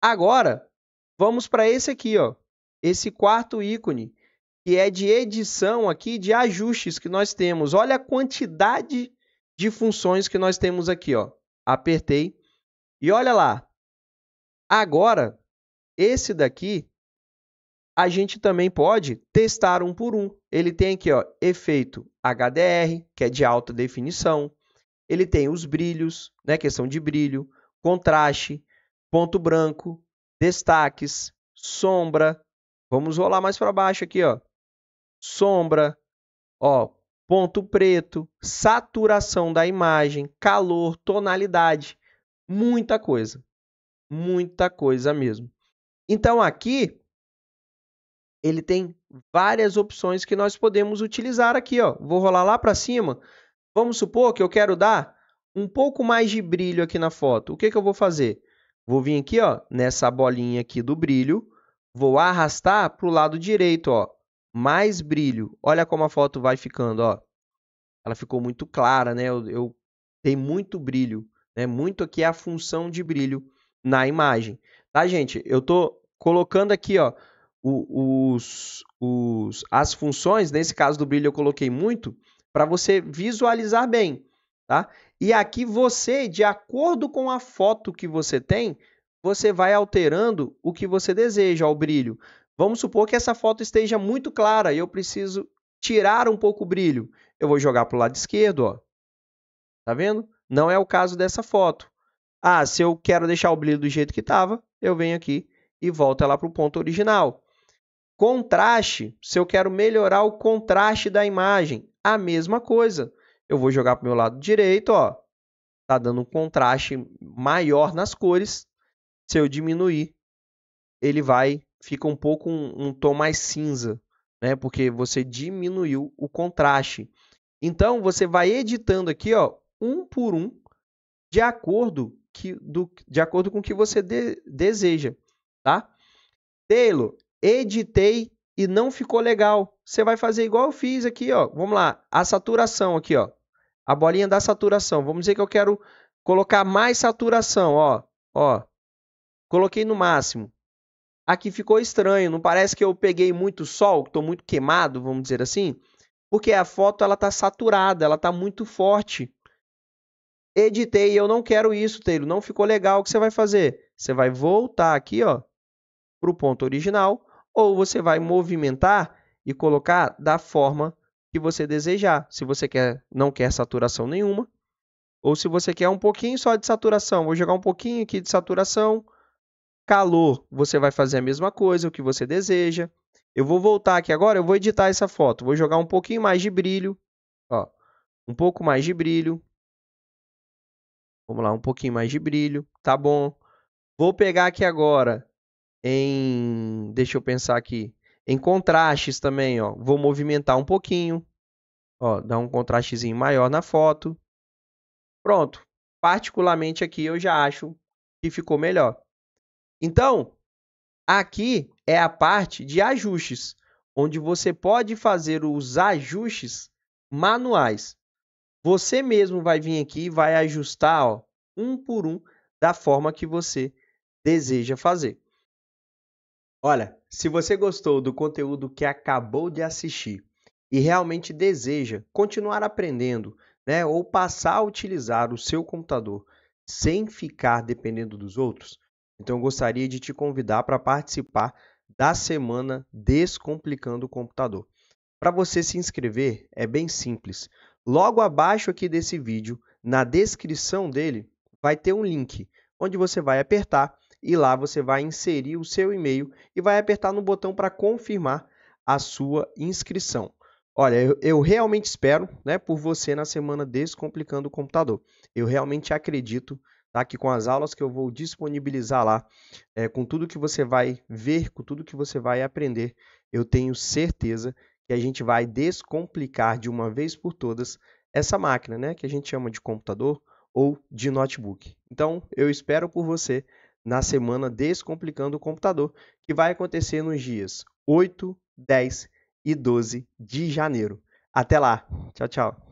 Agora, vamos para esse aqui, ó, esse quarto ícone, que é de edição aqui de ajustes que nós temos. Olha a quantidade de funções que nós temos aqui, ó. Apertei e olha lá. Agora, esse daqui a gente também pode testar um por um. Ele tem aqui, ó, efeito HDR, que é de alta definição. Ele tem os brilhos, né, questão de brilho, contraste, ponto branco, destaques, sombra. Vamos rolar mais para baixo aqui, ó. Sombra, ó, ponto preto, saturação da imagem, calor, tonalidade, muita coisa. Muita coisa mesmo. Então aqui ele tem várias opções que nós podemos utilizar aqui, ó. Vou rolar lá para cima. Vamos supor que eu quero dar um pouco mais de brilho aqui na foto. O que, que eu vou fazer? Vou vir aqui, ó, nessa bolinha aqui do brilho, vou arrastar para o lado direito, ó, mais brilho. Olha como a foto vai ficando, ó. Ela ficou muito clara, né? Eu, eu muito brilho, né? Muito aqui é a função de brilho na imagem. Tá, gente? Eu tô colocando aqui, ó, os, os, as funções, nesse caso do brilho eu coloquei muito, para você visualizar bem. Tá? E aqui você, de acordo com a foto que você tem, você vai alterando o que você deseja ao brilho. Vamos supor que essa foto esteja muito clara e eu preciso tirar um pouco o brilho. Eu vou jogar para o lado esquerdo, ó. Tá vendo? Não é o caso dessa foto. Ah, se eu quero deixar o brilho do jeito que estava, eu venho aqui e volto lá para o ponto original. Contraste, se eu quero melhorar o contraste da imagem, a mesma coisa. Eu vou jogar para o meu lado direito, ó. Tá dando um contraste maior nas cores. Se eu diminuir, ele vai fica um pouco um, um, tom mais cinza, né? Porque você diminuiu o contraste. Então você vai editando aqui, ó, um por um, de acordo que do, de acordo com o que você de, deseja, tá? Telo, editei e não ficou legal. Você vai fazer igual eu fiz aqui, ó. Vamos lá, a saturação aqui, ó. A bolinha da saturação. Vamos dizer que eu quero colocar mais saturação, ó. Ó. Coloquei no máximo. Aqui ficou estranho, não parece que eu peguei muito sol, que estou muito queimado, vamos dizer assim, porque a foto ela tá saturada, ela tá muito forte. Editei, eu não quero isso, Taylor, não ficou legal. O que você vai fazer? Você vai voltar aqui, ó, pro ponto original ou você vai movimentar e colocar da forma que você desejar. Se você quer, não quer saturação nenhuma, ou se você quer um pouquinho só de saturação, vou jogar um pouquinho aqui de saturação. Calor, você vai fazer a mesma coisa, o que você deseja. Eu vou voltar aqui agora, eu vou editar essa foto. Vou jogar um pouquinho mais de brilho. Ó, um pouco mais de brilho. Vamos lá, um pouquinho mais de brilho. Tá bom. Vou pegar aqui agora em deixa eu pensar aqui, em contrastes também, ó. Vou movimentar um pouquinho, ó, dar um contrastezinho maior na foto. Pronto. Particularmente aqui eu já acho que ficou melhor. Então, aqui é a parte de ajustes, onde você pode fazer os ajustes manuais. Você mesmo vai vir aqui e vai ajustar, ó, um por um da forma que você deseja fazer. Olha, se você gostou do conteúdo que acabou de assistir e realmente deseja continuar aprendendo, né, ou passar a utilizar o seu computador sem ficar dependendo dos outros, então eu gostaria de te convidar para participar da semana Descomplicando o Computador. Para você se inscrever é bem simples. Logo abaixo aqui desse vídeo, na descrição dele, vai ter um link onde você vai apertar e lá você vai inserir o seu e-mail e vai apertar no botão para confirmar a sua inscrição. Olha, eu, eu, realmente espero né, por você na semana Descomplicando o Computador. Eu realmente acredito tá, que com as aulas que eu vou disponibilizar lá, é, com tudo que você vai ver, com tudo que você vai aprender, eu tenho certeza que a gente vai descomplicar de uma vez por todas essa máquina, né, que a gente chama de computador ou de notebook. Então, eu espero por você na semana Descomplicando o Computador, que vai acontecer nos dias 8, 10 e 12 de janeiro. Até lá. Tchau, tchau.